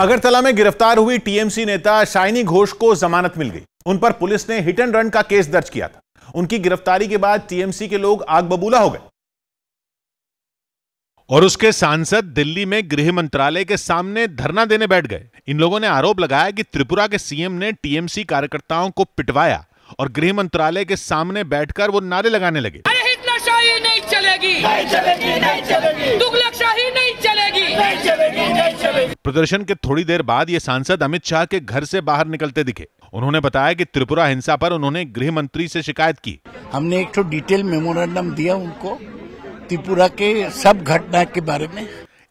अगरतला में गिरफ्तार हुई टीएमसी नेता शाइनी घोष को जमानत मिल गई उन पर पुलिस ने हिट एंड रन का केस दर्ज किया था उनकी गिरफ्तारी के बाद टीएमसी के लोग आग बबूला हो गए और उसके सांसद दिल्ली में गृह मंत्रालय के सामने धरना देने बैठ गए इन लोगों ने आरोप लगाया कि त्रिपुरा के सीएम ने टीएमसी कार्यकर्ताओं को पिटवाया और गृह मंत्रालय के सामने बैठकर वो नारे लगाने लगे अरे हिटलर शाही नहीं चलेगी नहीं चलेगी नहीं चलेगी तुगलक शाही नहीं चलेगी नहीं चलेगी प्रदर्शन के थोड़ी देर बाद ये सांसद अमित शाह के घर से बाहर निकलते दिखे उन्होंने बताया कि त्रिपुरा हिंसा पर उन्होंने गृह मंत्री से शिकायत की हमने एक तो डिटेल मेमोरेंडम दिया उनको त्रिपुरा के सब घटना के बारे में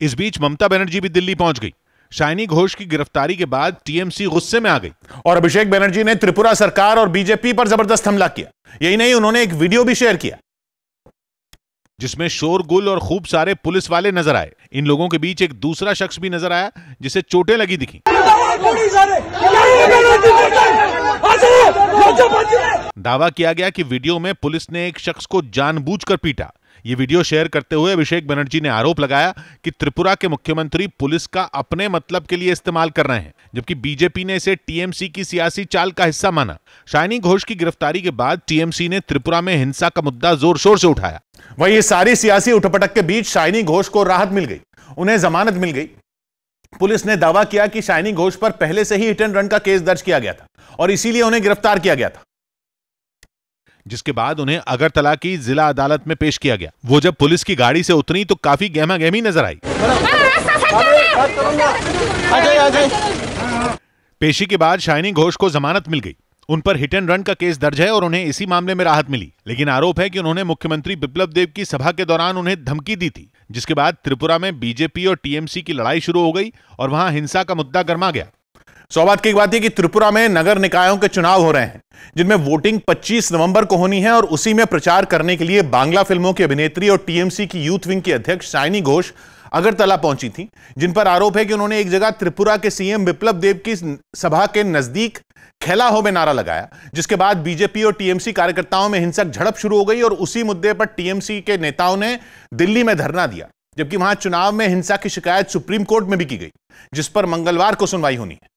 इस बीच ममता बनर्जी भी दिल्ली पहुंच गई शाइनी घोष की गिरफ्तारी के बाद टीएमसी गुस्से में आ गई और अभिषेक बनर्जी ने त्रिपुरा सरकार और बीजेपी पर जबरदस्त हमला किया यही नहीं उन्होंने एक वीडियो भी शेयर किया जिसमें शोरगुल और खूब सारे पुलिस वाले नजर आए इन लोगों के बीच एक दूसरा शख्स भी नजर आया जिसे चोटें लगी दिखी दावा किया गया कि वीडियो में पुलिस ने एक शख्स को जानबूझकर पीटा ये वीडियो शेयर करते हुए अभिषेक बनर्जी ने आरोप लगाया कि त्रिपुरा के मुख्यमंत्री पुलिस का अपने मतलब के लिए इस्तेमाल कर रहे हैं जबकि बीजेपी ने इसे टीएमसी की सियासी चाल का हिस्सा माना शाइनी घोष की गिरफ्तारी के बाद टीएमसी ने त्रिपुरा में हिंसा का मुद्दा जोर शोर से उठाया वही सारी सियासी उठपटक के बीच शाइनी घोष को राहत मिल गई उन्हें जमानत मिल गई पुलिस ने दावा किया कि शाइनी घोष पर पहले से ही हिट एंड रन का केस दर्ज किया गया था और इसीलिए उन्हें गिरफ्तार किया गया था जिसके बाद उन्हें अगरतला की जिला अदालत में पेश किया गया वो जब पुलिस की गाड़ी से उतरी तो काफी गहमा गहमी नजर आई पेशी के बाद शाइनी घोष को जमानत मिल गई उन पर हिट एंड रन का केस दर्ज है और उन्हें इसी मामले में राहत मिली लेकिन आरोप है कि उन्होंने मुख्यमंत्री बिप्लब देव की सभा के दौरान उन्हें धमकी दी थी जिसके बाद त्रिपुरा में बीजेपी और टीएमसी की लड़ाई शुरू हो गई और वहां हिंसा का मुद्दा गर्मा गया सौबाद की बात यह कि त्रिपुरा में नगर निकायों के चुनाव हो रहे हैं जिनमें वोटिंग 25 नवंबर को होनी है और उसी में प्रचार करने के लिए बांग्ला फिल्मों की अभिनेत्री और टीएमसी की यूथ विंग की अध्यक्ष साइनी घोष अगरतला पहुंची थी जिन पर आरोप है कि उन्होंने एक जगह त्रिपुरा के सीएम विप्लव देव की सभा के नजदीक खेला हो में नारा लगाया जिसके बाद बीजेपी और टीएमसी कार्यकर्ताओं में हिंसक झड़प शुरू हो गई और उसी मुद्दे पर टीएमसी के नेताओं ने दिल्ली में धरना दिया जबकि वहां चुनाव में हिंसा की शिकायत सुप्रीम कोर्ट में भी की गई जिस पर मंगलवार को सुनवाई होनी है